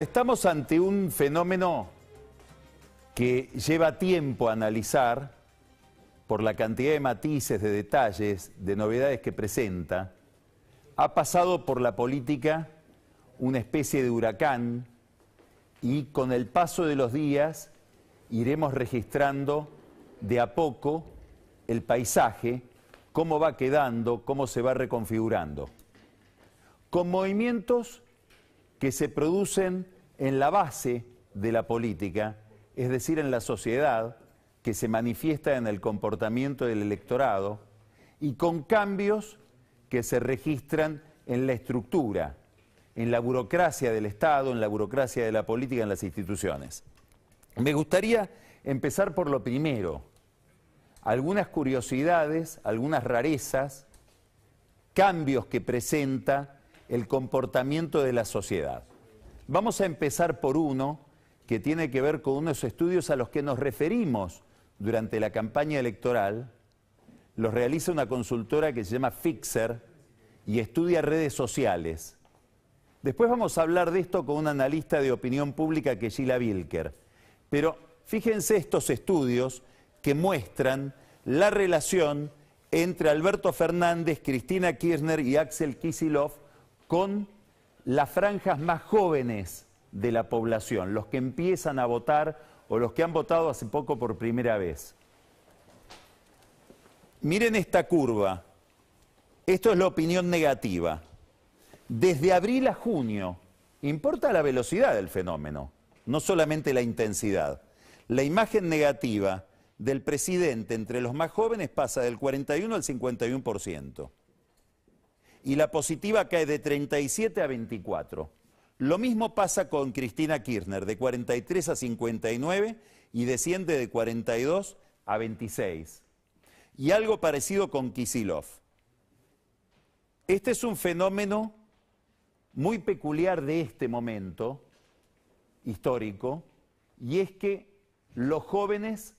Estamos ante un fenómeno que lleva tiempo a analizar por la cantidad de matices, de detalles, de novedades que presenta. Ha pasado por la política una especie de huracán y con el paso de los días iremos registrando de a poco el paisaje, cómo va quedando, cómo se va reconfigurando. Con movimientos que se producen en la base de la política, es decir, en la sociedad, que se manifiesta en el comportamiento del electorado, y con cambios que se registran en la estructura, en la burocracia del Estado, en la burocracia de la política, en las instituciones. Me gustaría empezar por lo primero, algunas curiosidades, algunas rarezas, cambios que presenta el comportamiento de la sociedad. Vamos a empezar por uno que tiene que ver con unos estudios a los que nos referimos durante la campaña electoral. Los realiza una consultora que se llama Fixer y estudia redes sociales. Después vamos a hablar de esto con un analista de opinión pública que es Gila Bilker. Pero fíjense estos estudios que muestran la relación entre Alberto Fernández, Cristina Kirchner y Axel Kisilov con las franjas más jóvenes de la población, los que empiezan a votar o los que han votado hace poco por primera vez. Miren esta curva. Esto es la opinión negativa. Desde abril a junio, importa la velocidad del fenómeno, no solamente la intensidad. La imagen negativa del presidente entre los más jóvenes pasa del 41 al 51% y la positiva cae de 37 a 24. Lo mismo pasa con Cristina Kirchner, de 43 a 59 y desciende de 42 a 26. Y algo parecido con Kisilov. Este es un fenómeno muy peculiar de este momento histórico, y es que los jóvenes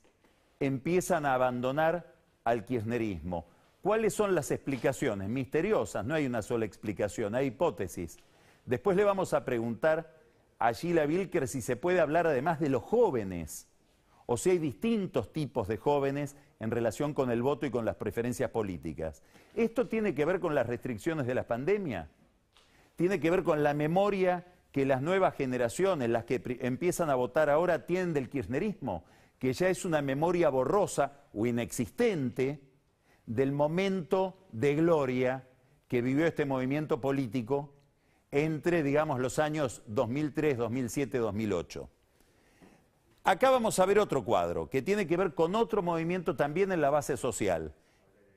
empiezan a abandonar al kirchnerismo. ¿Cuáles son las explicaciones? Misteriosas, no hay una sola explicación, hay hipótesis. Después le vamos a preguntar a Sheila Vilker si se puede hablar además de los jóvenes, o si hay distintos tipos de jóvenes en relación con el voto y con las preferencias políticas. ¿Esto tiene que ver con las restricciones de la pandemia? ¿Tiene que ver con la memoria que las nuevas generaciones, las que empiezan a votar ahora, tienen del kirchnerismo? Que ya es una memoria borrosa o inexistente, del momento de gloria que vivió este movimiento político entre, digamos, los años 2003, 2007, 2008. Acá vamos a ver otro cuadro que tiene que ver con otro movimiento también en la base social.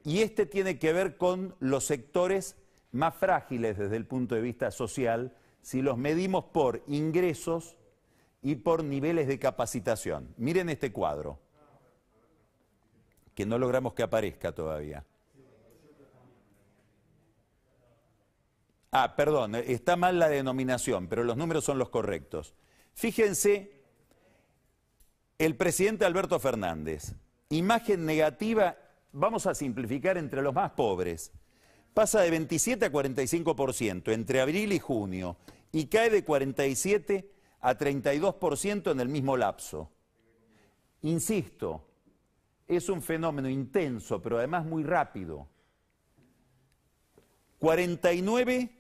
Y este tiene que ver con los sectores más frágiles desde el punto de vista social, si los medimos por ingresos y por niveles de capacitación. Miren este cuadro que no logramos que aparezca todavía. Ah, perdón, eh, está mal la denominación, pero los números son los correctos. Fíjense, el presidente Alberto Fernández, imagen negativa, vamos a simplificar entre los más pobres, pasa de 27 a 45% entre abril y junio y cae de 47 a 32% en el mismo lapso. Insisto, es un fenómeno intenso, pero además muy rápido. 49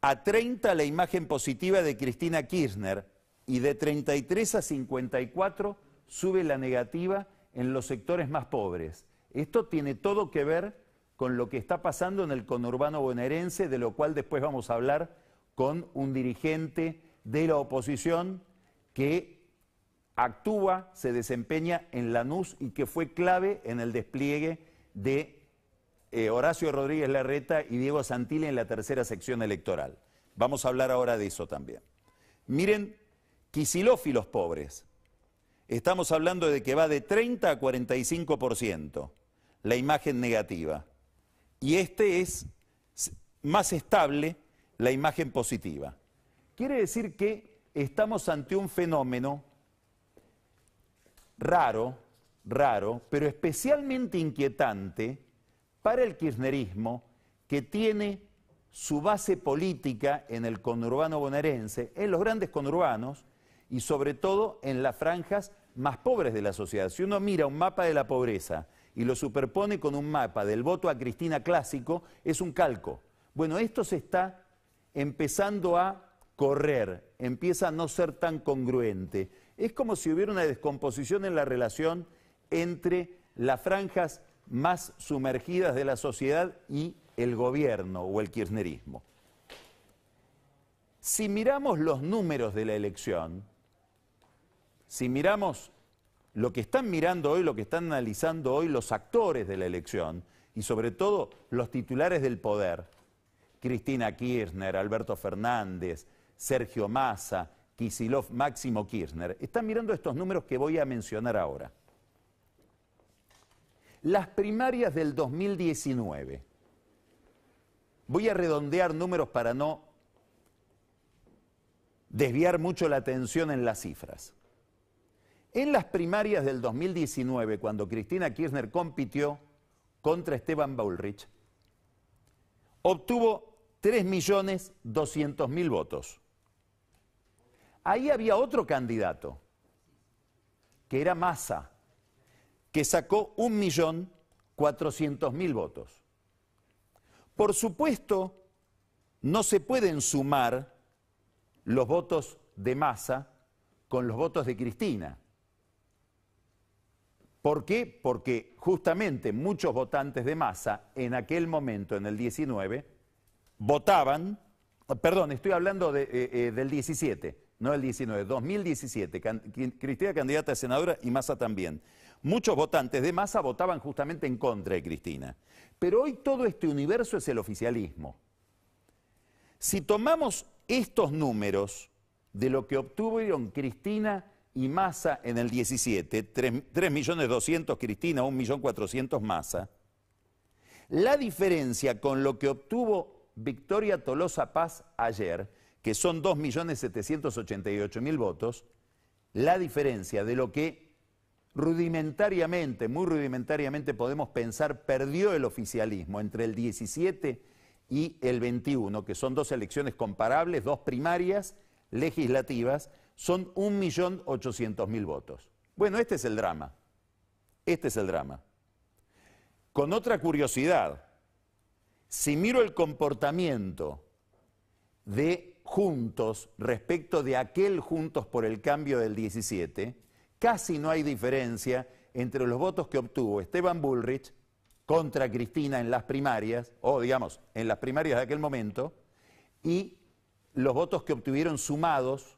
a 30 la imagen positiva de Cristina Kirchner y de 33 a 54 sube la negativa en los sectores más pobres. Esto tiene todo que ver con lo que está pasando en el conurbano bonaerense, de lo cual después vamos a hablar con un dirigente de la oposición que actúa, se desempeña en Lanús y que fue clave en el despliegue de eh, Horacio Rodríguez Larreta y Diego Santilli en la tercera sección electoral. Vamos a hablar ahora de eso también. Miren, quisilófilos pobres. Estamos hablando de que va de 30 a 45% la imagen negativa. Y este es más estable la imagen positiva. Quiere decir que estamos ante un fenómeno raro, raro, pero especialmente inquietante para el kirchnerismo que tiene su base política en el conurbano bonaerense, en los grandes conurbanos y sobre todo en las franjas más pobres de la sociedad. Si uno mira un mapa de la pobreza y lo superpone con un mapa del voto a Cristina clásico, es un calco. Bueno, esto se está empezando a correr, empieza a no ser tan congruente es como si hubiera una descomposición en la relación entre las franjas más sumergidas de la sociedad y el gobierno o el kirchnerismo. Si miramos los números de la elección, si miramos lo que están mirando hoy, lo que están analizando hoy los actores de la elección y sobre todo los titulares del poder, Cristina Kirchner, Alberto Fernández, Sergio Massa, Kisilov, Máximo Kirchner, están mirando estos números que voy a mencionar ahora. Las primarias del 2019. Voy a redondear números para no desviar mucho la atención en las cifras. En las primarias del 2019, cuando Cristina Kirchner compitió contra Esteban Baulrich, obtuvo 3.200.000 votos. Ahí había otro candidato, que era Massa, que sacó 1.400.000 votos. Por supuesto, no se pueden sumar los votos de Massa con los votos de Cristina. ¿Por qué? Porque justamente muchos votantes de Massa en aquel momento, en el 19, votaban, perdón, estoy hablando eh, eh, del 17, no el 19, 2017, Cristina candidata a senadora y Massa también. Muchos votantes de Massa votaban justamente en contra de Cristina. Pero hoy todo este universo es el oficialismo. Si tomamos estos números de lo que obtuvieron Cristina y Massa en el 17, 3.200.000 Cristina, 1.400.000 Massa, la diferencia con lo que obtuvo Victoria Tolosa Paz ayer que son 2.788.000 votos, la diferencia de lo que rudimentariamente, muy rudimentariamente podemos pensar, perdió el oficialismo entre el 17 y el 21, que son dos elecciones comparables, dos primarias legislativas, son 1.800.000 votos. Bueno, este es el drama. Este es el drama. Con otra curiosidad, si miro el comportamiento de juntos respecto de aquel juntos por el cambio del 17, casi no hay diferencia entre los votos que obtuvo Esteban Bullrich contra Cristina en las primarias, o digamos, en las primarias de aquel momento, y los votos que obtuvieron sumados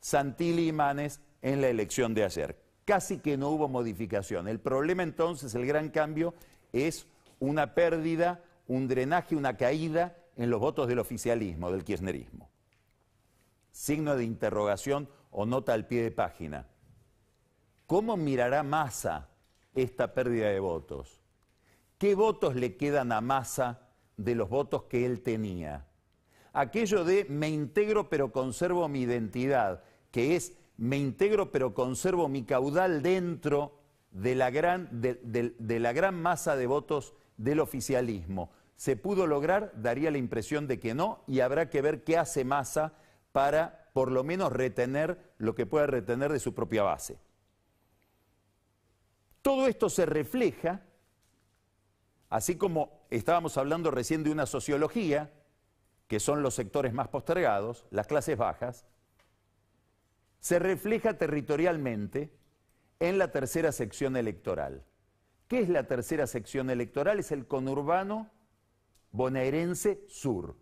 Santilli y Manes en la elección de ayer. Casi que no hubo modificación. El problema entonces, el gran cambio, es una pérdida, un drenaje, una caída en los votos del oficialismo, del kirchnerismo. Signo de interrogación o nota al pie de página. ¿Cómo mirará Massa esta pérdida de votos? ¿Qué votos le quedan a Massa de los votos que él tenía? Aquello de me integro pero conservo mi identidad, que es me integro pero conservo mi caudal dentro de la gran, de la gran masa de votos del oficialismo se pudo lograr, daría la impresión de que no, y habrá que ver qué hace masa para por lo menos retener lo que pueda retener de su propia base. Todo esto se refleja, así como estábamos hablando recién de una sociología, que son los sectores más postergados, las clases bajas, se refleja territorialmente en la tercera sección electoral. ¿Qué es la tercera sección electoral? Es el conurbano bonaerense sur.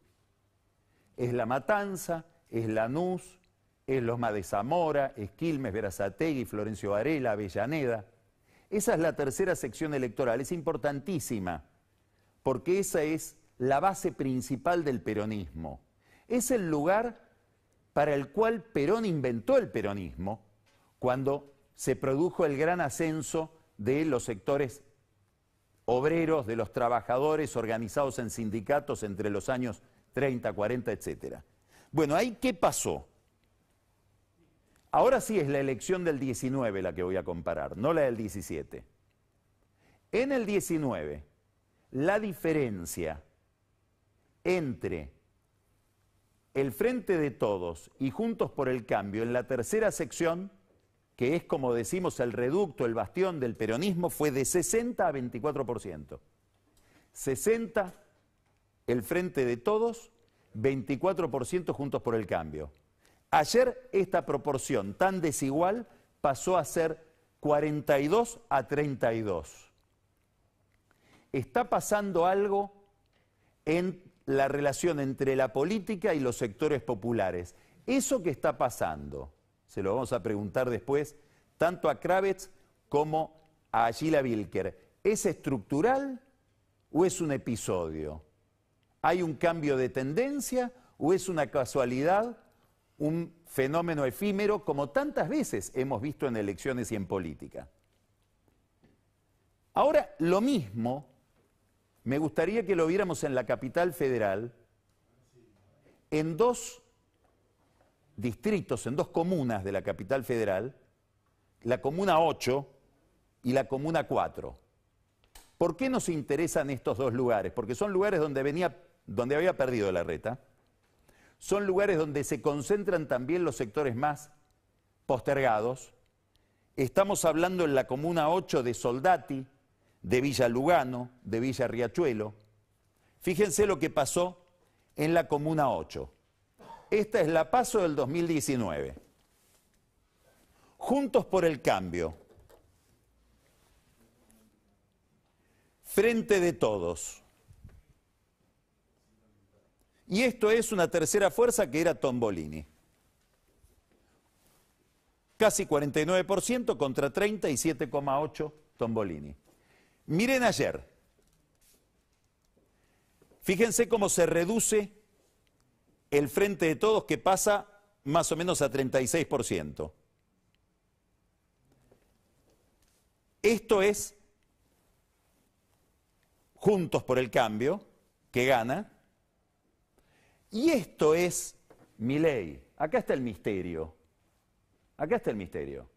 Es La Matanza, es Lanús, es Los de Zamora, es Quilmes, Verazategui, Florencio Varela, Avellaneda. Esa es la tercera sección electoral, es importantísima, porque esa es la base principal del peronismo. Es el lugar para el cual Perón inventó el peronismo cuando se produjo el gran ascenso de los sectores obreros, de los trabajadores organizados en sindicatos entre los años 30, 40, etc. Bueno, ahí qué pasó. Ahora sí es la elección del 19 la que voy a comparar, no la del 17. En el 19, la diferencia entre el Frente de Todos y Juntos por el Cambio en la tercera sección que es como decimos el reducto, el bastión del peronismo, fue de 60 a 24%. 60 el frente de todos, 24% juntos por el cambio. Ayer esta proporción tan desigual pasó a ser 42 a 32. Está pasando algo en la relación entre la política y los sectores populares. Eso que está pasando se lo vamos a preguntar después, tanto a Kravitz como a Sheila Wilker. ¿Es estructural o es un episodio? ¿Hay un cambio de tendencia o es una casualidad, un fenómeno efímero como tantas veces hemos visto en elecciones y en política? Ahora, lo mismo, me gustaría que lo viéramos en la capital federal, en dos distritos, en dos comunas de la capital federal, la comuna 8 y la comuna 4. ¿Por qué nos interesan estos dos lugares? Porque son lugares donde, venía, donde había perdido la reta, son lugares donde se concentran también los sectores más postergados. Estamos hablando en la comuna 8 de Soldati, de Villa Lugano, de Villa Riachuelo. Fíjense lo que pasó en la comuna 8. Esta es la paso del 2019. Juntos por el cambio. Frente de todos. Y esto es una tercera fuerza que era Tombolini. Casi 49% contra 37,8% Tombolini. Miren ayer. Fíjense cómo se reduce el Frente de Todos que pasa más o menos a 36%. Esto es Juntos por el Cambio, que gana. Y esto es mi ley. Acá está el misterio. Acá está el misterio.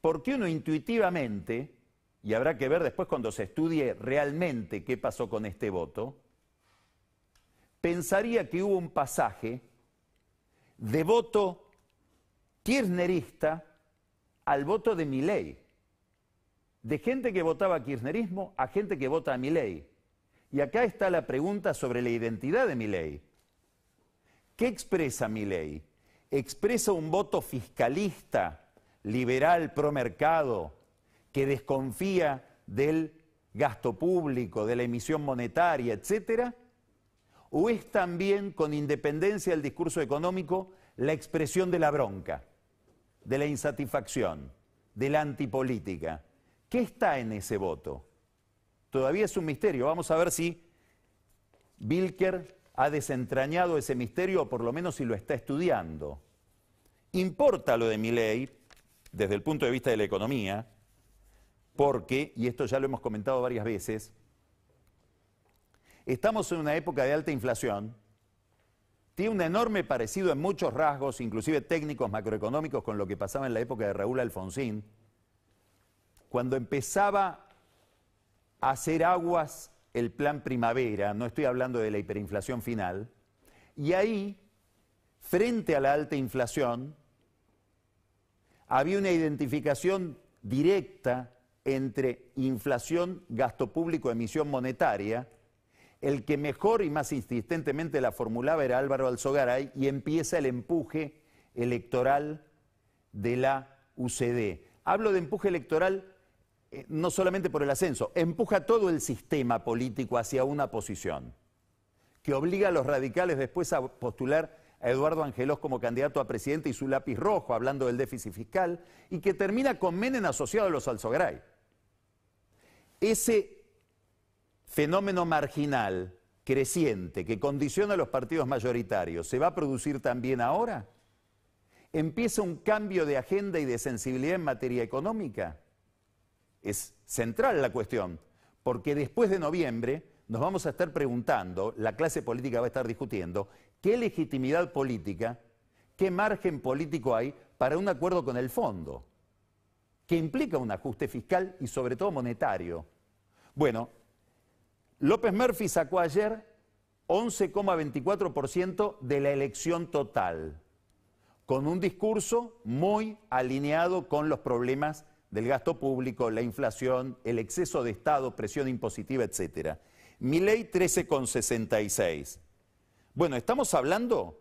Porque uno intuitivamente, y habrá que ver después cuando se estudie realmente qué pasó con este voto, pensaría que hubo un pasaje de voto kirchnerista al voto de ley, de gente que votaba kirchnerismo a gente que vota a ley, Y acá está la pregunta sobre la identidad de ley. ¿Qué expresa ley? Expresa un voto fiscalista, liberal, promercado, que desconfía del gasto público, de la emisión monetaria, etcétera, o es también, con independencia del discurso económico, la expresión de la bronca, de la insatisfacción, de la antipolítica? ¿Qué está en ese voto? Todavía es un misterio. Vamos a ver si Bilker ha desentrañado ese misterio o por lo menos si lo está estudiando. Importa lo de ley desde el punto de vista de la economía, porque, y esto ya lo hemos comentado varias veces, Estamos en una época de alta inflación. Tiene un enorme parecido en muchos rasgos, inclusive técnicos, macroeconómicos, con lo que pasaba en la época de Raúl Alfonsín, cuando empezaba a hacer aguas el plan primavera, no estoy hablando de la hiperinflación final, y ahí, frente a la alta inflación, había una identificación directa entre inflación, gasto público, emisión monetaria, el que mejor y más insistentemente la formulaba era Álvaro Alzogaray y empieza el empuje electoral de la UCD. Hablo de empuje electoral eh, no solamente por el ascenso, empuja todo el sistema político hacia una posición que obliga a los radicales después a postular a Eduardo Angelos como candidato a presidente y su lápiz rojo, hablando del déficit fiscal, y que termina con Menem asociado a los Alzogaray. Ese fenómeno marginal, creciente, que condiciona a los partidos mayoritarios, ¿se va a producir también ahora? ¿Empieza un cambio de agenda y de sensibilidad en materia económica? Es central la cuestión, porque después de noviembre nos vamos a estar preguntando, la clase política va a estar discutiendo, qué legitimidad política, qué margen político hay para un acuerdo con el fondo, que implica un ajuste fiscal y sobre todo monetario. Bueno, López Murphy sacó ayer 11,24% de la elección total, con un discurso muy alineado con los problemas del gasto público, la inflación, el exceso de Estado, presión impositiva, etc. ley 13,66. Bueno, estamos hablando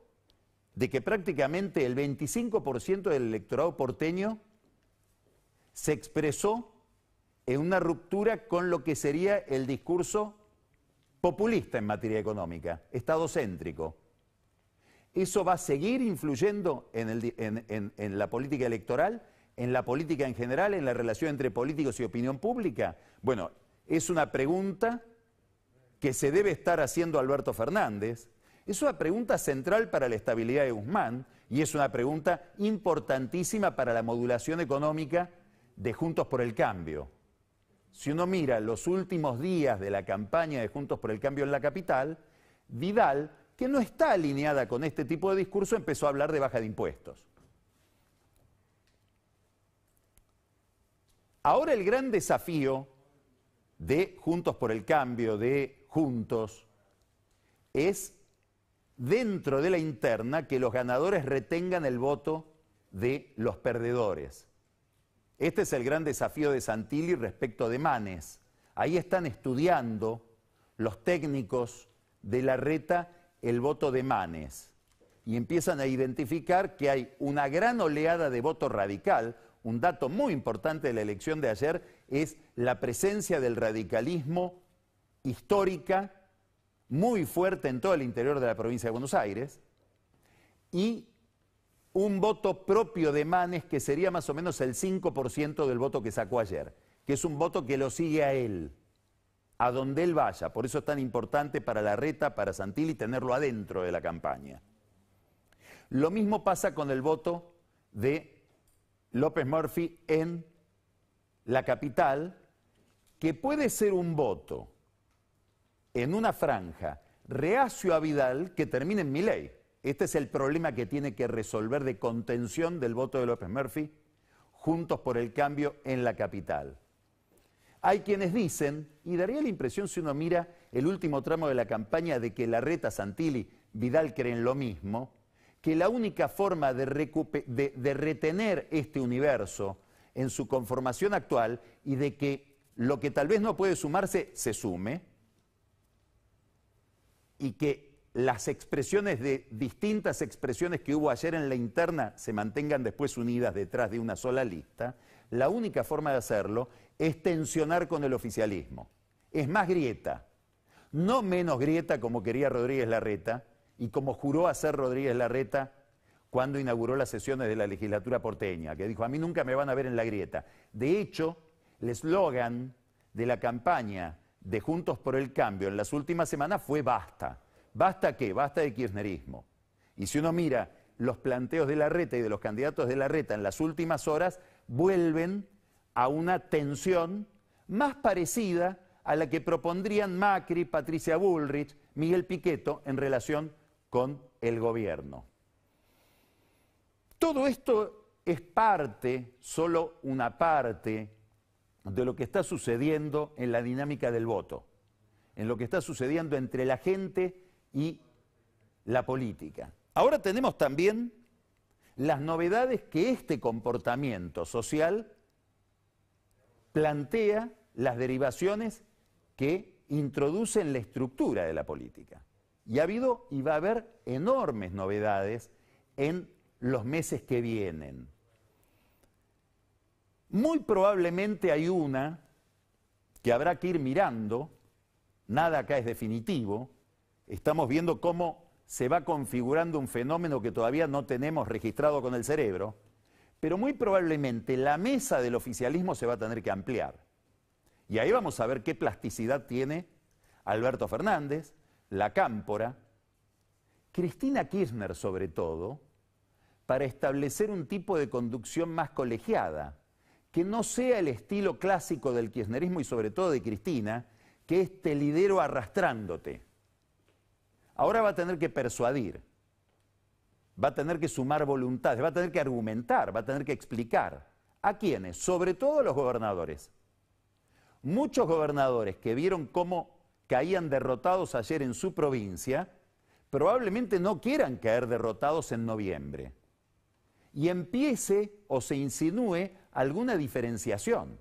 de que prácticamente el 25% del electorado porteño se expresó en una ruptura con lo que sería el discurso populista en materia económica, Estado céntrico. Eso va a seguir influyendo en, en, la política electoral, en la política en general, en la relación entre políticos y opinión pública. Bueno, es una pregunta que se debe estar haciendo Alberto Fernández. Es una pregunta central para la estabilidad de Guzmán y es una pregunta importantísima para la modulación económica de Juntos por el Cambio. Si uno mira los últimos días de la campaña de Juntos por el Cambio en la capital, Vidal, que no está alineada con este tipo de discurso, empezó a hablar de baja de impuestos. Ahora el gran desafío de Juntos por el Cambio, de Juntos, es dentro de la interna que los ganadores retengan el voto de los perdedores. Este es el gran desafío de Santilli respecto de Manes. Ahí están estudiando los técnicos de la reta el voto de Manes y empiezan a identificar que hay una gran oleada de voto radical. Un dato muy importante de la elección de ayer es la presencia del radicalismo histórica muy fuerte en todo el interior de la provincia de Buenos Aires y un voto propio de Manes que sería más o menos el 5% del voto que sacó ayer, que es un voto que lo sigue a él, a donde él vaya. Por eso es tan importante para la reta, para Santilli, tenerlo adentro de la campaña. Lo mismo pasa con el voto de López Murphy en la capital, que puede ser un voto en una franja reacio a Vidal que termine en mi ley. Este es el problema que tiene que resolver de contención del voto de López Murphy, juntos por el cambio en la capital. Hay quienes dicen, y daría la impresión si uno mira el último tramo de la campaña de que Larreta, Santilli, Vidal creen lo mismo, que la única forma de, de retener este universo en su conformación actual y de que lo que tal vez no puede sumarse se sume, y que las expresiones de distintas expresiones que hubo ayer en la interna se mantengan después unidas detrás de una sola lista, la única forma de hacerlo es tensionar con el oficialismo. Es más grieta, no menos grieta como quería Rodríguez Larreta y como juró hacer Rodríguez Larreta cuando inauguró las sesiones de la legislatura porteña, que dijo, a mí nunca me van a ver en la grieta. De hecho, el eslogan de la campaña de Juntos por el Cambio en las últimas semanas fue basta. ¿Basta qué? Basta de kirchnerismo. Y si uno mira los planteos de la reta y de los candidatos de la reta en las últimas horas, vuelven a una tensión más parecida a la que propondrían Macri, Patricia Bullrich, Miguel Piqueto en relación con el gobierno. Todo esto es parte, solo una parte, de lo que está sucediendo en la dinámica del voto, en lo que está sucediendo entre la gente y la política. Ahora tenemos también las novedades que este comportamiento social plantea las derivaciones que introducen la estructura de la política. Y ha habido y va a haber enormes novedades en los meses que vienen. Muy probablemente hay una que habrá que ir mirando, nada acá es definitivo, estamos viendo cómo se va configurando un fenómeno que todavía no tenemos registrado con el cerebro, pero muy probablemente la mesa del oficialismo se va a tener que ampliar. Y ahí vamos a ver qué plasticidad tiene Alberto Fernández, la Cámpora, Cristina Kirchner sobre todo, para establecer un tipo de conducción más colegiada, que no sea el estilo clásico del kirchnerismo y sobre todo de Cristina, que es te lidero arrastrándote. Ahora va a tener que persuadir, va a tener que sumar voluntades, va a tener que argumentar, va a tener que explicar. ¿A quiénes? Sobre todo a los gobernadores. Muchos gobernadores que vieron cómo caían derrotados ayer en su provincia, probablemente no quieran caer derrotados en noviembre. Y empiece o se insinúe alguna diferenciación.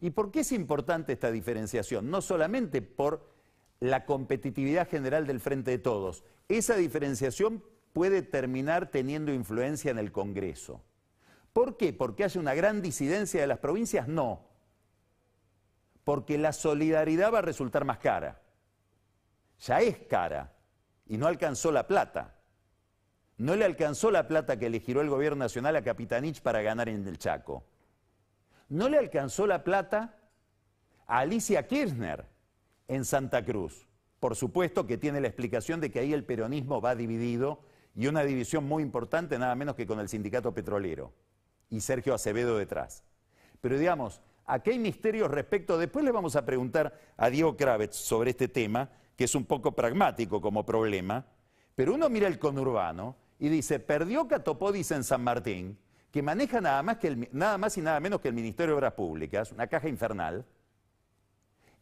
¿Y por qué es importante esta diferenciación? No solamente por la competitividad general del Frente de Todos. Esa diferenciación puede terminar teniendo influencia en el Congreso. ¿Por qué? ¿Porque haya una gran disidencia de las provincias? No. Porque la solidaridad va a resultar más cara. Ya es cara y no alcanzó la plata. No le alcanzó la plata que elegiró el gobierno nacional a Capitanich para ganar en el Chaco. No le alcanzó la plata a Alicia Kirchner en Santa Cruz. Por supuesto que tiene la explicación de que ahí el peronismo va dividido y una división muy importante nada menos que con el sindicato petrolero y Sergio Acevedo detrás. Pero digamos, aquí hay misterios respecto, después le vamos a preguntar a Diego Kravitz sobre este tema, que es un poco pragmático como problema, pero uno mira el conurbano y dice, perdió Catopodis en San Martín, que maneja nada más, que nada más y nada menos que el Ministerio de Obras Públicas, una caja infernal,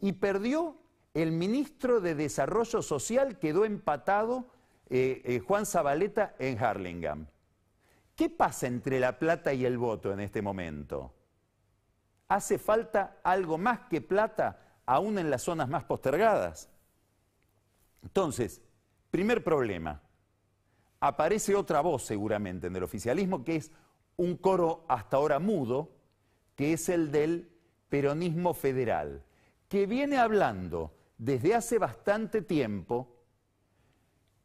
y perdió el ministro de Desarrollo Social quedó empatado, eh, eh, Juan Zabaleta, en Harlingham. ¿Qué pasa entre la plata y el voto en este momento? ¿Hace falta algo más que plata, aún en las zonas más postergadas? Entonces, primer problema, aparece otra voz seguramente en el oficialismo, que es un coro hasta ahora mudo, que es el del peronismo federal, que viene hablando desde hace bastante tiempo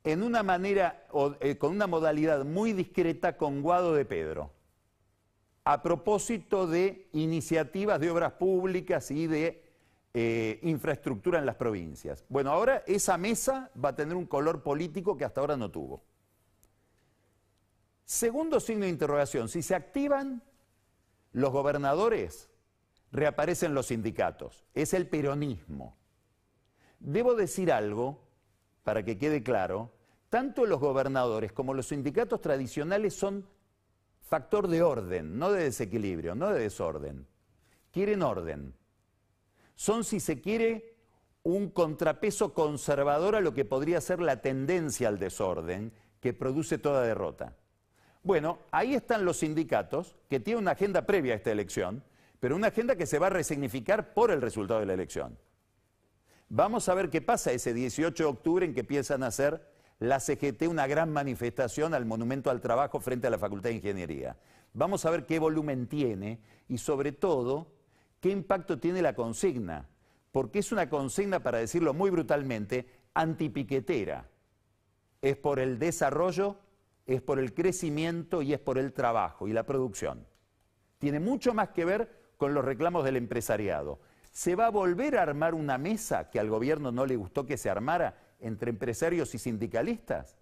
en una manera, eh, con una modalidad muy discreta con Guado de Pedro, a propósito de iniciativas de obras públicas y de eh, infraestructura en las provincias. Bueno, ahora esa mesa va a tener un color político que hasta ahora no tuvo. Segundo signo de interrogación, si se activan los gobernadores, reaparecen los sindicatos. Es el peronismo. Debo decir algo para que quede claro, tanto los gobernadores como los sindicatos tradicionales son factor de orden, no de desequilibrio, no de desorden. Quieren orden. Son, si se quiere, un contrapeso conservador a lo que podría ser la tendencia al desorden que produce toda derrota. Bueno, ahí están los sindicatos, que tienen una agenda previa a esta elección, pero una agenda que se va a resignificar por el resultado de la elección. Vamos a ver qué pasa ese 18 de octubre en que empiezan a hacer la CGT una gran manifestación al Monumento al Trabajo frente a la Facultad de Ingeniería. Vamos a ver qué volumen tiene y sobre todo qué impacto tiene la consigna, porque es una consigna, para decirlo muy brutalmente, antipiquetera. Es por el desarrollo, es por el crecimiento y es por el trabajo y la producción. Tiene mucho más que ver con los reclamos del empresariado se va a volver a armar una mesa que al gobierno no le gustó que se armara entre empresarios y sindicalistas?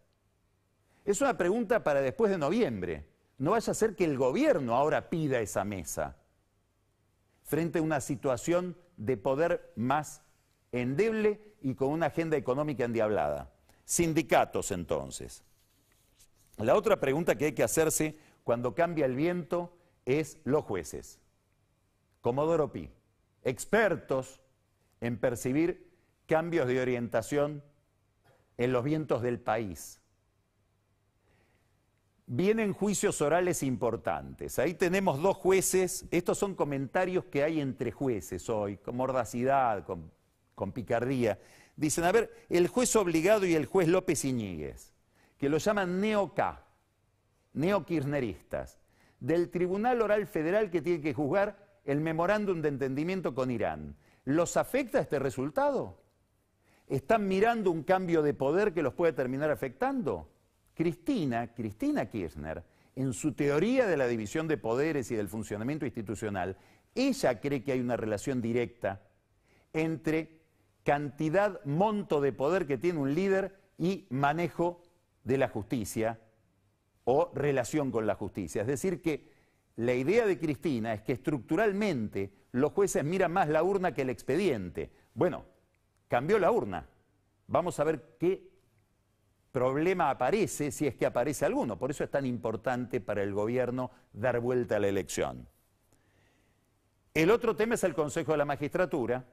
Es una pregunta para después de noviembre. No vaya a ser que el gobierno ahora pida esa mesa frente a una situación de poder más endeble y con una agenda económica endiablada. Sindicatos, entonces. La otra pregunta que hay que hacerse cuando cambia el viento es los jueces. Comodoro Pi expertos en percibir cambios de orientación en los vientos del país. Vienen juicios orales importantes. Ahí tenemos dos jueces. Estos son comentarios que hay entre jueces hoy, con mordacidad, con, picardía. Dicen, a ver, el juez obligado y el juez López Iñiguez, que lo llaman neo-K, kirchneristas, del Tribunal Oral Federal que tiene que juzgar el memorándum de entendimiento con Irán, ¿los afecta este resultado? ¿Están mirando un cambio de poder que los puede terminar afectando? Cristina, Cristina Kirchner, en su teoría de la división de poderes y del funcionamiento institucional, ella cree que hay una relación directa entre cantidad, monto de poder que tiene un líder y manejo de la justicia o relación con la justicia. Es decir, que la idea de Cristina es que estructuralmente los jueces miran más la urna que el expediente. Bueno, cambió la urna. Vamos a ver qué problema aparece, si es que aparece alguno. Por eso es tan importante para el gobierno dar vuelta a la elección. El otro tema es el Consejo de la Magistratura,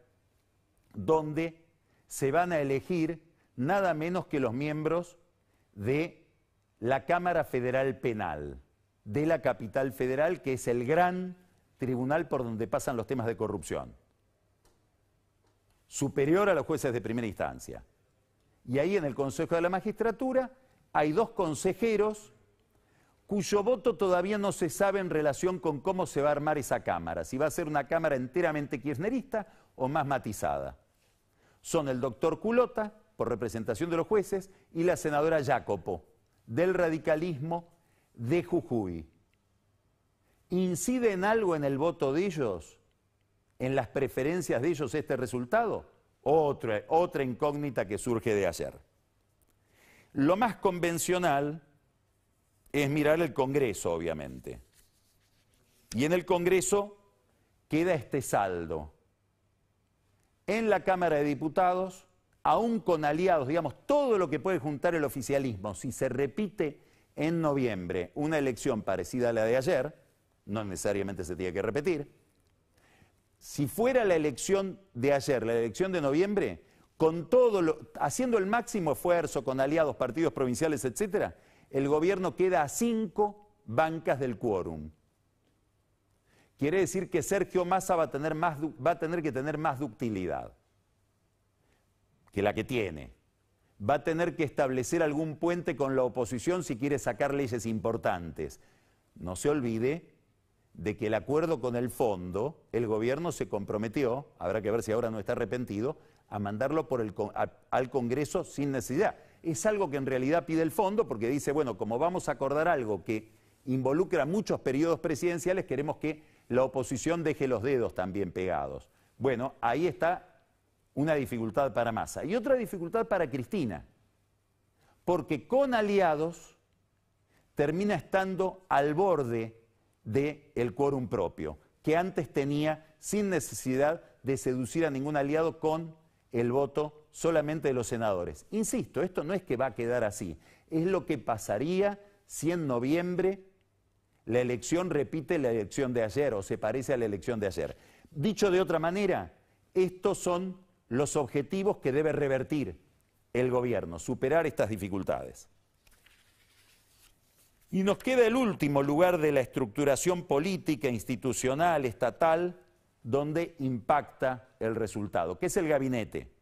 donde se van a elegir nada menos que los miembros de la Cámara Federal Penal de la capital federal, que es el gran tribunal por donde pasan los temas de corrupción, superior a los jueces de primera instancia. Y ahí en el Consejo de la Magistratura hay dos consejeros cuyo voto todavía no se sabe en relación con cómo se va a armar esa Cámara, si va a ser una Cámara enteramente kirchnerista o más matizada. Son el doctor Culota, por representación de los jueces, y la senadora Jacopo, del radicalismo de Jujuy incide en algo en el voto de ellos, en las preferencias de ellos este resultado? Otra, otra incógnita que surge de ayer. Lo más convencional es mirar el Congreso, obviamente. Y en el Congreso queda este saldo. En la Cámara de Diputados, aún con aliados, digamos, todo lo que puede juntar el oficialismo, si se repite en noviembre una elección parecida a la de ayer, no necesariamente se tiene que repetir, si fuera la elección de ayer, la elección de noviembre, con todo haciendo el máximo esfuerzo con aliados, partidos provinciales, etcétera, el gobierno queda a cinco bancas del quórum. Quiere decir que Sergio Massa va a tener, va a tener que tener más ductilidad que la que tiene va a tener que establecer algún puente con la oposición si quiere sacar leyes importantes. No se olvide de que el acuerdo con el fondo, el gobierno se comprometió, habrá que ver si ahora no está arrepentido, a mandarlo al Congreso sin necesidad. Es algo que en realidad pide el fondo porque dice, bueno, como vamos a acordar algo que involucra muchos periodos presidenciales, queremos que la oposición deje los dedos también pegados. Bueno, ahí está una dificultad para Massa y otra dificultad para Cristina, porque con aliados termina estando al borde del quórum propio, que antes tenía sin necesidad de seducir a ningún aliado con el voto solamente de los senadores. Insisto, esto no es que va a quedar así, es lo que pasaría si en noviembre la elección repite la elección de ayer o se parece a la elección de ayer. Dicho de otra manera, estos son los objetivos que debe revertir el gobierno, superar estas dificultades. Y nos queda el último lugar de la estructuración política, institucional, estatal, donde impacta el resultado, que es el gabinete.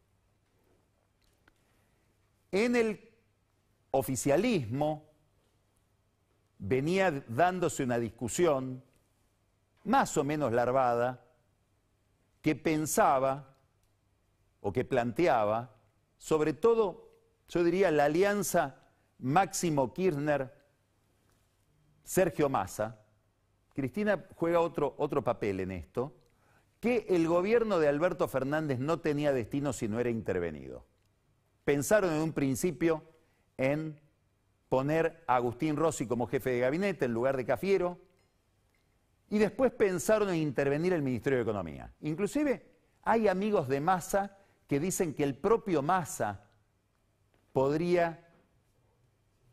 En el oficialismo venía dándose una discusión más o menos larvada que pensaba o que planteaba, sobre todo, yo diría, la alianza Máximo Kirchner-Sergio Massa, Cristina juega otro, otro papel en esto, que el gobierno de Alberto Fernández no tenía destino si no era intervenido. Pensaron en un principio en poner a Agustín Rossi como jefe de gabinete en lugar de Cafiero, y después pensaron en intervenir el Ministerio de Economía. Inclusive hay amigos de Massa que dicen que el propio Massa podría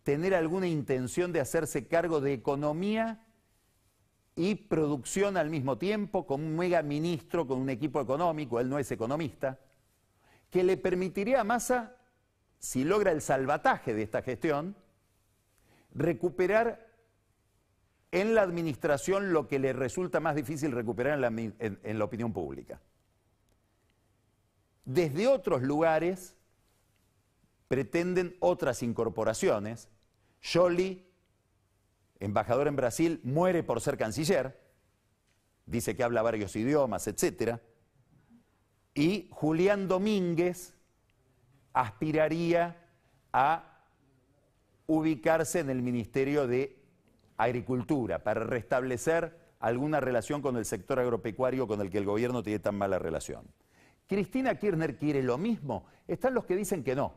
tener alguna intención de hacerse cargo de economía y producción al mismo tiempo, con un mega ministro, con un equipo económico, él no es economista, que le permitiría a Massa, si logra el salvataje de esta gestión, recuperar en la administración lo que le resulta más difícil recuperar en la, en la opinión pública desde otros lugares pretenden otras incorporaciones. Jolie, embajador en Brasil, muere por ser canciller, dice que habla varios idiomas, etc. Y Julián Domínguez aspiraría a ubicarse en el Ministerio de Agricultura para restablecer alguna relación con el sector agropecuario con el que el gobierno tiene tan mala relación. Cristina Kirchner quiere lo mismo. Están los que dicen que no.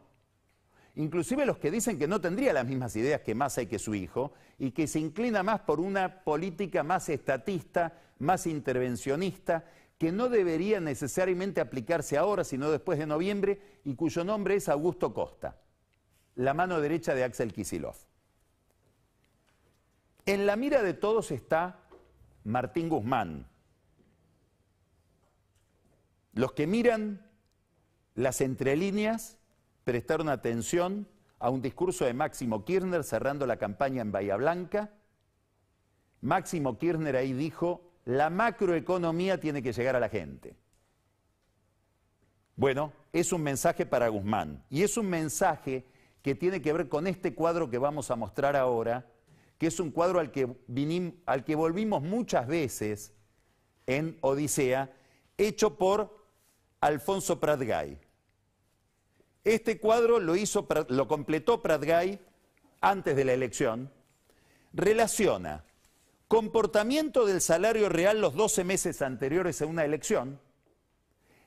Inclusive los que dicen que no tendría las mismas ideas que Massa y que su hijo y que se inclina más por una política más estatista, más intervencionista, que no debería necesariamente aplicarse ahora, sino después de noviembre, y cuyo nombre es Augusto Costa, la mano derecha de Axel Kisilov. En la mira de todos está Martín Guzmán, los que miran las entrelíneas prestaron atención a un discurso de Máximo Kirchner cerrando la campaña en Bahía Blanca. Máximo Kirchner ahí dijo, la macroeconomía tiene que llegar a la gente. Bueno, es un mensaje para Guzmán y es un mensaje que tiene que ver con este cuadro que vamos a mostrar ahora, que es un cuadro al que, al que volvimos muchas veces en Odisea, hecho por Alfonso Pratgay. Este cuadro lo, hizo, lo completó Pratgay antes de la elección. Relaciona comportamiento del salario real los 12 meses anteriores a una elección,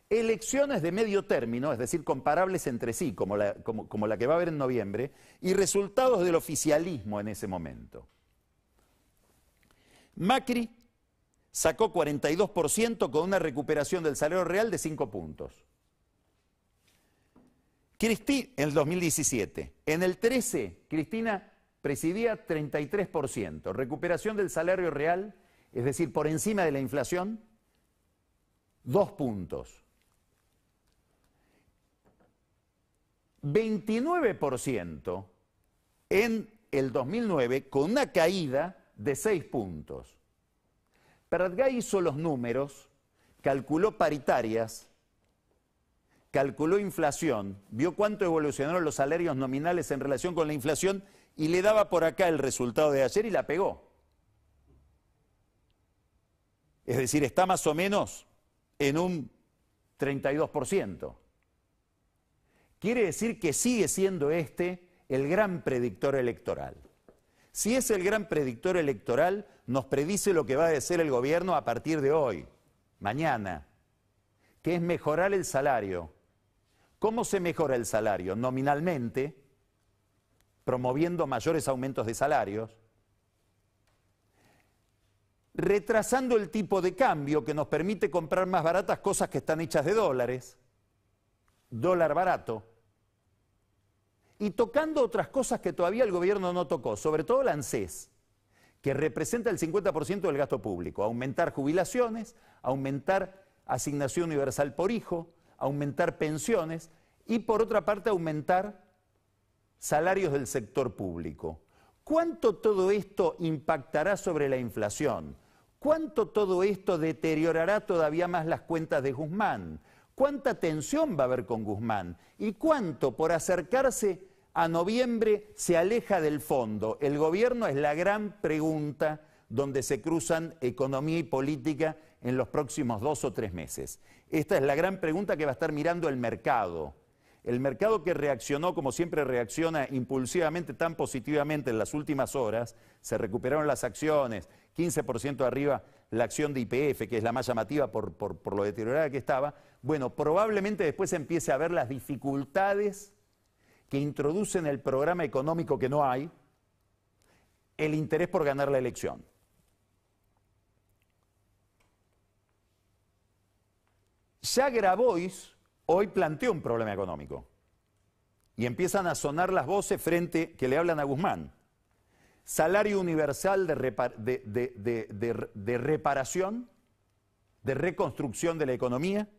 elecciones de medio término, es decir, comparables entre sí, como la, como, como la que va a haber en noviembre, y resultados del oficialismo en ese momento. Macri sacó 42% con una recuperación del salario real de 5 puntos. Cristina, en el 2017, en el 13, Cristina presidía 33%, recuperación del salario real, es decir, por encima de la inflación, 2 puntos. 29% en el 2009 con una caída de 6 puntos. Perdgay hizo los números, calculó paritarias, calculó inflación, vio cuánto evolucionaron los salarios nominales en relación con la inflación y le daba por acá el resultado de ayer y la pegó. Es decir, está más o menos en un 32%. Quiere decir que sigue siendo este el gran predictor electoral. Si es el gran predictor electoral, nos predice lo que va a hacer el gobierno a partir de hoy, mañana, que es mejorar el salario. ¿Cómo se mejora el salario? Nominalmente, promoviendo mayores aumentos de salarios, retrasando el tipo de cambio que nos permite comprar más baratas cosas que están hechas de dólares, dólar barato, y tocando otras cosas que todavía el gobierno no tocó, sobre todo la ANSES, que representa el 50% del gasto público, aumentar jubilaciones, aumentar asignación universal por hijo, aumentar pensiones y por otra parte aumentar salarios del sector público. ¿Cuánto todo esto impactará sobre la inflación? ¿Cuánto todo esto deteriorará todavía más las cuentas de Guzmán? ¿Cuánta tensión va a haber con Guzmán? ¿Y cuánto por acercarse a noviembre se aleja del fondo. El gobierno es la gran pregunta donde se cruzan economía y política en los próximos dos o tres meses. Esta es la gran pregunta que va a estar mirando el mercado. El mercado que reaccionó, como siempre reacciona impulsivamente, tan positivamente en las últimas horas, se recuperaron las acciones, 15% arriba la acción de IPF, que es la más llamativa por, por lo deteriorada que estaba. Bueno, probablemente después empiece a ver las dificultades que introducen en el programa económico que no hay el interés por ganar la elección. Ya Grabois hoy planteó un problema económico y empiezan a sonar las voces frente que le hablan a Guzmán. Salario universal de reparación, de reconstrucción de la economía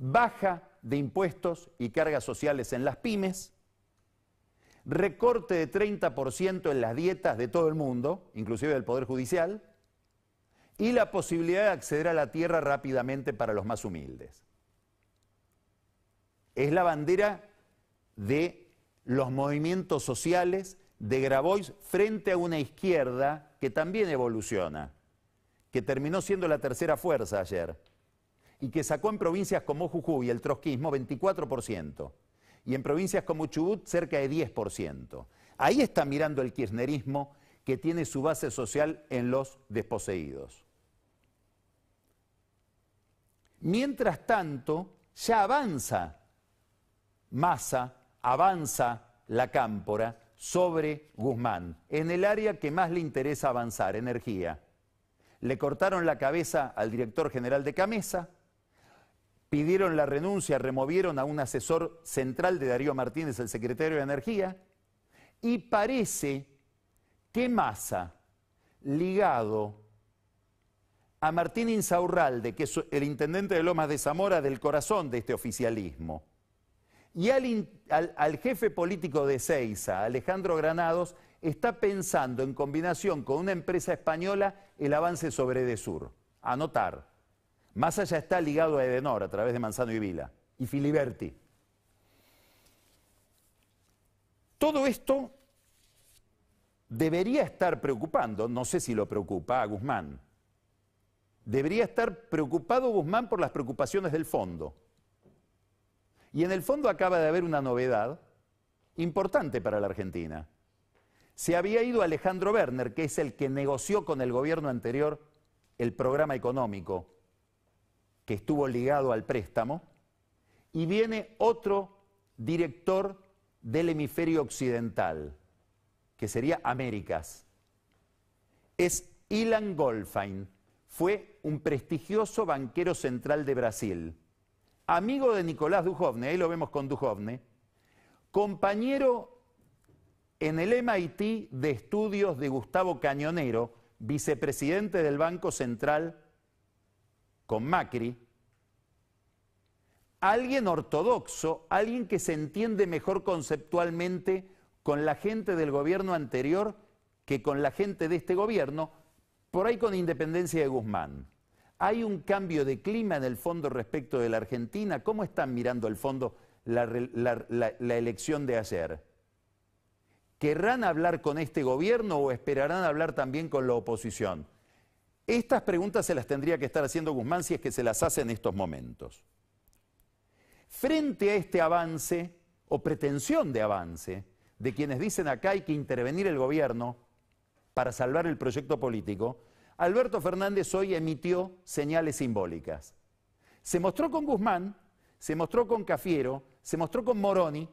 baja de impuestos y cargas sociales en las pymes, recorte de 30% en las dietas de todo el mundo, inclusive del Poder Judicial, y la posibilidad de acceder a la tierra rápidamente para los más humildes. Es la bandera de los movimientos sociales de Grabois frente a una izquierda que también evoluciona, que terminó siendo la tercera fuerza ayer y que sacó en provincias como Jujuy el trotskismo 24% y en provincias como Chubut cerca de 10%. Ahí está mirando el kirchnerismo que tiene su base social en los desposeídos. Mientras tanto, ya avanza Massa, avanza la cámpora sobre Guzmán, en el área que más le interesa avanzar, energía. Le cortaron la cabeza al director general de Camesa, pidieron la renuncia, removieron a un asesor central de Darío Martínez, el secretario de Energía, y parece que masa ligado a Martín Insaurralde, que es el intendente de Lomas de Zamora del corazón de este oficialismo, y al, jefe político de Ceiza, Alejandro Granados, está pensando en combinación con una empresa española el avance sobre Desur. Anotar. Más allá está ligado a Edenor a través de Manzano y Vila y Filiberti. Todo esto debería estar preocupando, no sé si lo preocupa a Guzmán, debería estar preocupado Guzmán por las preocupaciones del fondo. Y en el fondo acaba de haber una novedad importante para la Argentina. Se había ido Alejandro Werner, que es el que negoció con el gobierno anterior el programa económico que estuvo ligado al préstamo, y viene otro director del hemisferio occidental, que sería Américas. Es Ilan Goldfein, fue un prestigioso banquero central de Brasil, amigo de Nicolás Dujovne, ahí lo vemos con Dujovne, compañero en el MIT de estudios de Gustavo Cañonero, vicepresidente del Banco Central con Macri, alguien ortodoxo, alguien que se entiende mejor conceptualmente con la gente del gobierno anterior que con la gente de este gobierno, por ahí con independencia de Guzmán. ¿Hay un cambio de clima en el fondo respecto de la Argentina? ¿Cómo están mirando el fondo la, la, elección de ayer? ¿Querrán hablar con este gobierno o esperarán hablar también con la oposición? Estas preguntas se las tendría que estar haciendo Guzmán si es que se las hace en estos momentos. Frente a este avance o pretensión de avance de quienes dicen acá hay que intervenir el gobierno para salvar el proyecto político, Alberto Fernández hoy emitió señales simbólicas. Se mostró con Guzmán, se mostró con Cafiero, se mostró con Moroni,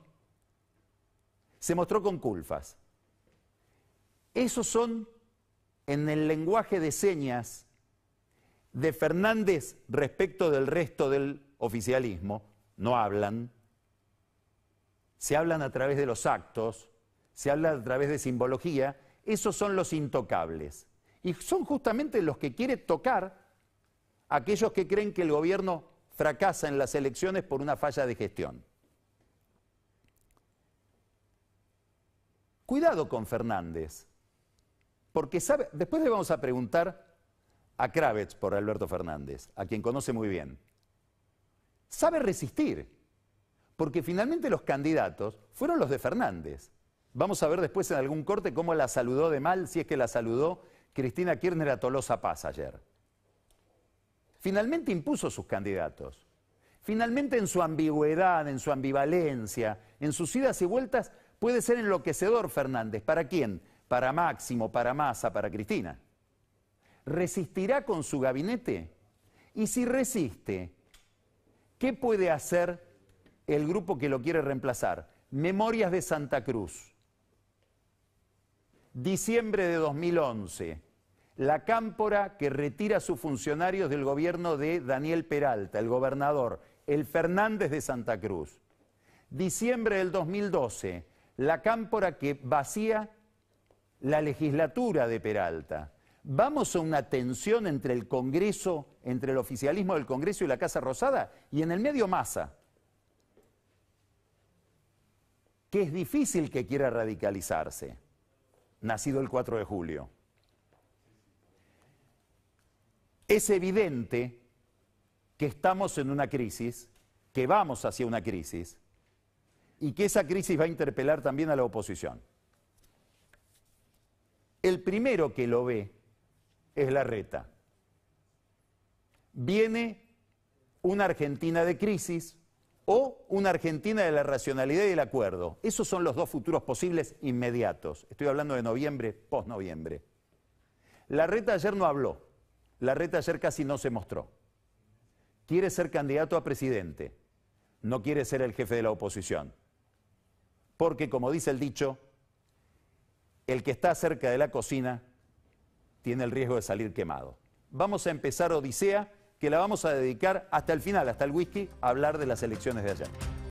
se mostró con Culfas. Esos son en el lenguaje de señas de Fernández respecto del resto del oficialismo, no hablan, se hablan a través de los actos, se habla a través de simbología, esos son los intocables. Y son justamente los que quiere tocar aquellos que creen que el gobierno fracasa en las elecciones por una falla de gestión. Cuidado con Fernández, porque después le vamos a preguntar a Kravitz por Alberto Fernández, a quien conoce muy bien. Sabe resistir, porque finalmente los candidatos fueron los de Fernández. Vamos a ver después en algún corte cómo la saludó de mal, si es que la saludó Cristina Kirchner a Tolosa Paz ayer. Finalmente impuso sus candidatos. Finalmente en su ambigüedad, en su ambivalencia, en sus idas y vueltas, puede ser enloquecedor Fernández. ¿Para quién? para Máximo, para masa, para Cristina. ¿Resistirá con su gabinete? Y si resiste, ¿qué puede hacer el grupo que lo quiere reemplazar? Memorias de Santa Cruz. Diciembre de 2011. La Cámpora que retira a sus funcionarios del gobierno de Daniel Peralta, el gobernador, el Fernández de Santa Cruz. Diciembre del 2012, la Cámpora que vacía la legislatura de Peralta. ¿Vamos a una tensión entre el Congreso, entre el oficialismo del Congreso y la Casa Rosada? Y en el medio masa, que es difícil que quiera radicalizarse, nacido el 4 de julio. Es evidente que estamos en una crisis, que vamos hacia una crisis, y que esa crisis va a interpelar también a la oposición. El primero que lo ve es la reta. Viene una Argentina de crisis o una Argentina de la racionalidad y del acuerdo. Esos son los dos futuros posibles inmediatos. Estoy hablando de noviembre, post-noviembre. La reta ayer no habló. La reta ayer casi no se mostró. Quiere ser candidato a presidente. No quiere ser el jefe de la oposición. Porque, como dice el dicho, el que está cerca de la cocina tiene el riesgo de salir quemado. Vamos a empezar Odisea, que la vamos a dedicar hasta el final, hasta el whisky, a hablar de las elecciones de ayer.